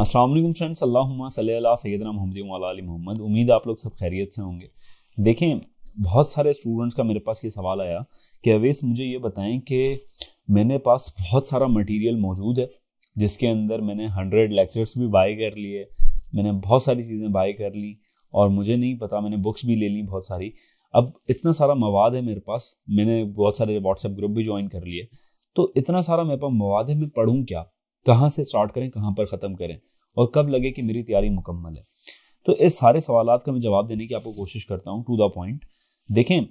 Aslam friends अल्लाह सैदना मोहम्मद मोहम्मद उम्मीद आप लोग सब खैरियत से होंगे देखें बहुत सारे स्टूडेंट्स का मेरे पास ये सवाल आया कि अवेस मुझे ये बताएं कि मेरे पास बहुत सारा मटेरियल मौजूद है जिसके अंदर मैंने हंड्रेड लेक्चर्स भी बाई कर लिए मैंने बहुत सारी चीज़ें बाई कर ली और मुझे नहीं पता मैंने बुक्स भी ले ली बहुत सारी अब इतना सारा मवाद है मेरे पास मैंने बहुत सारे व्हाट्सएप ग्रुप भी ज्वाइन कर लिए तो इतना सारा मेरे पास मवाद है मैं पढ़ूँ क्या कहाँ से स्टार्ट करें कहाँ पर ख़त्म करें और कब लगे कि मेरी तैयारी मुकम्मल है तो इस सारे सवाल का मैं जवाब देने की आपको कोशिश करता हूँ टू द पॉइंट देखें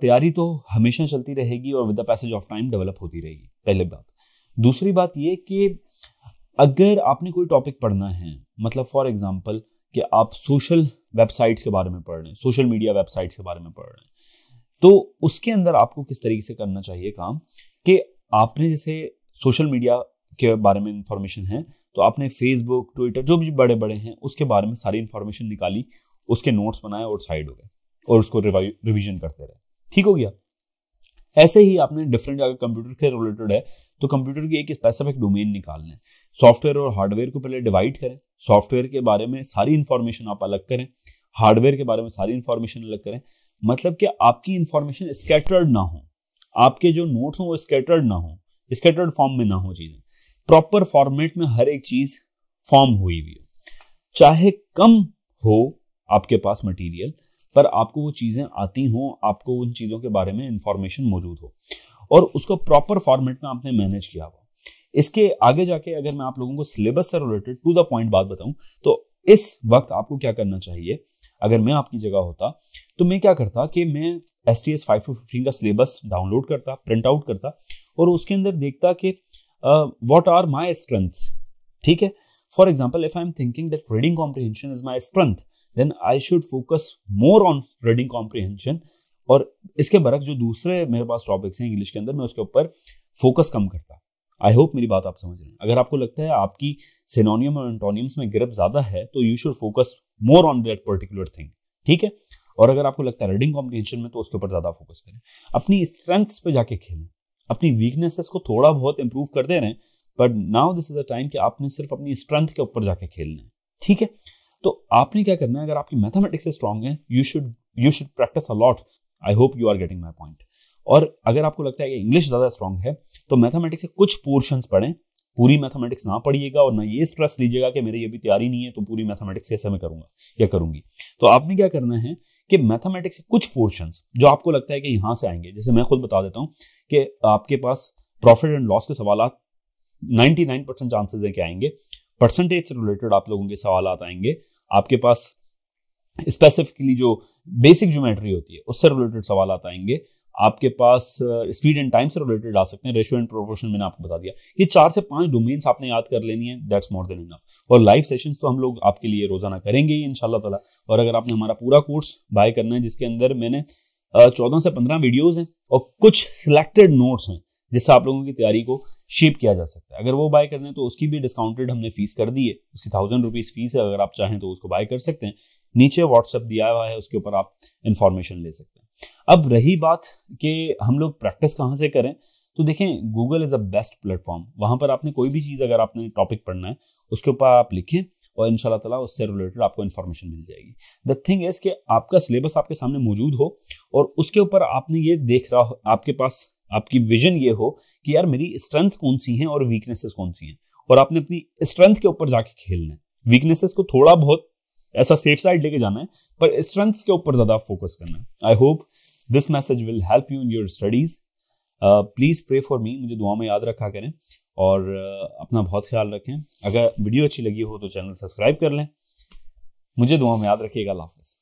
तैयारी तो हमेशा चलती रहेगी और with the passage of time develop होती रहेगी पहले बात दूसरी बात ये कि अगर आपने कोई टॉपिक पढ़ना है मतलब फॉर एग्जाम्पल कि आप सोशल वेबसाइट्स के बारे में पढ़ रहे हैं सोशल मीडिया वेबसाइट्स के बारे में पढ़ रहे हैं तो उसके अंदर आपको किस तरीके से करना चाहिए काम कि आपने जैसे सोशल मीडिया के बारे में इंफॉर्मेशन है तो आपने फेसबुक ट्विटर जो भी बड़े बड़े हैं उसके बारे में सारी इन्फॉर्मेशन निकाली उसके नोट्स बनाए और साइड हो गए और उसको रिविजन करते रहे ठीक हो गया ऐसे ही आपने डिफरेंट अगर कंप्यूटर के रिलेटेड है तो कंप्यूटर की एक स्पेसिफिक डोमेन निकाल लें सॉफ्टवेयर और हार्डवेयर को पहले डिवाइड करें सॉफ्टवेयर के बारे में सारी इन्फॉर्मेशन आप अलग करें हार्डवेयर के बारे में सारी इन्फॉर्मेशन अलग करें मतलब कि आपकी इन्फॉर्मेशन स्कैटर्ड ना हो आपके जो नोट्स हों वो स्कैटर्ड ना हो स्कैटर्ड फॉर्म में ना हो चीज़ें प्रॉपर फॉर्मेट में हर एक चीज फॉर्म हुई हुई है चाहे कम हो आपके पास मटेरियल पर आपको वो चीज़ें आती हों आपको उन चीज़ों के बारे में इंफॉर्मेशन मौजूद हो और उसको प्रॉपर फॉर्मेट में आपने मैनेज किया हुआ इसके आगे जाके अगर मैं आप लोगों को सिलेबस से रिलेटेड टू द पॉइंट बात बताऊं तो इस वक्त आपको क्या करना चाहिए अगर मैं आपकी जगह होता तो मैं क्या करता कि मैं S T S five two fifteen का सिलेबस डाउनलोड करता प्रिंट आउट करता और उसके अंदर देखता कि वॉट आर माई स्ट्रेंथ्स ठीक है for example if I am thinking that reading comprehension is my strength then I should focus more on reading comprehension और इसके बरक जो दूसरे मेरे पास टॉपिक्स हैं इंग्लिश के अंदर मैं उसके ऊपर फोकस कम करता आई होप मेरी बात आप समझ रहे हैं अगर आपको लगता है आपकी सिनोनियम और एंटोनियम्स में गिरप ज्यादा है तो you should focus more on that particular thing ठीक है और अगर आपको लगता है रीडिंग कॉम्पिटिशन में तो उसके ऊपर ज्यादा फोकस करें अपनी स्ट्रेंथ्स पे जाके खेलें अपनी वीकनेसेस को थोड़ा बहुत इंप्रूव कर दे रहे हैं but now this is a time कि आपने सिर्फ अपनी स्ट्रेंथ के ऊपर जाके खेलना है ठीक है तो आपने क्या करना है अगर आपकी मैथमेटिक्स से स्ट्रांग है you should you should practice a lot I hope you are getting my point और अगर आपको लगता है कि इंग्लिश ज़्यादा स्ट्रांग है तो मैथमेटिक्स के कुछ पोर्शन पढ़ें पूरी मैथमेटिक्स ना पढ़िएगा और ना ये स्ट्रेस लीजिएगा कि मेरी अभी तैयारी नहीं है तो पूरी मैथमेटिक्स कैसे मैं करूंगा या करूंगी तो आपने क्या करना है कि मैथमेटिक्स के कुछ पोर्शंस जो आपको लगता है कि यहाँ से आएंगे जैसे मैं खुद बता देता हूँ कि आपके पास प्रॉफिट एंड लॉस के सवाल नाइन परसेंट चांसेस है कि आएंगे परसेंटेज से रिलेटेड आप लोगों के सवाल आएंगे आपके पास स्पेसिफिकली जो बेसिक ज्योमेट्री होती है उससे रिलेटेड सवाल आएंगे आपके पास स्पीड एंड टाइम से रिलेटेड आ सकते हैं रेशियो एंड प्रोपोर्शन मैंने आपको बता दिया ये चार से पांच डोमेन्स आपने याद कर लेनी है दैट्स मोर देन इनफ और लाइव सेशंस तो हम लोग आपके लिए रोजाना करेंगे ही इनशाला तला और अगर आपने हमारा पूरा कोर्स बाय करना है जिसके अंदर मैंने uh, चौदह से पंद्रह वीडियोज हैं और कुछ सिलेक्टेड नोट्स हैं जिससे आप लोगों की तैयारी को शेप किया जा सकता है अगर वो बाय करना है तो उसकी भी डिस्काउंटेड हमने फीस कर दी है उसकी थाउजेंड रुपीज फीस है अगर आप चाहें तो उसको बाय कर सकते हैं नीचे व्हाट्सअप दिया हुआ है उसके ऊपर आप इन्फॉर्मेशन ले सकते हैं अब रही बात कि हम लोग प्रैक्टिस कहाँ से करें तो देखें Google is a best platform वहाँ पर आपने कोई भी चीज़ अगर आपने टॉपिक पढ़ना है उसके ऊपर आप लिखें और इन ताला उससे रिलेटेड आपको इन्फॉर्मेशन मिल जाएगी द थिंग इज कि आपका सिलेबस आपके सामने मौजूद हो और उसके ऊपर आपने ये देख रहा हो आपके पास आपकी विजन ये हो कि यार मेरी स्ट्रेंथ कौन सी है और वीकनेसेस कौन सी हैं और आपने अपनी स्ट्रेंथ के ऊपर जाके खेलना है वीकनेसेस को थोड़ा बहुत ऐसा सेफ साइड लेके जाना है पर स्ट्रेंथ्स के ऊपर ज़्यादा फोकस करना है I hope this message will help you in your studies please pray for me मुझे दुआ में याद रखा करें और uh, अपना बहुत ख्याल रखें अगर वीडियो अच्छी लगी हो तो चैनल सब्सक्राइब कर लें मुझे दुआ में याद रखिएगा हाफिज़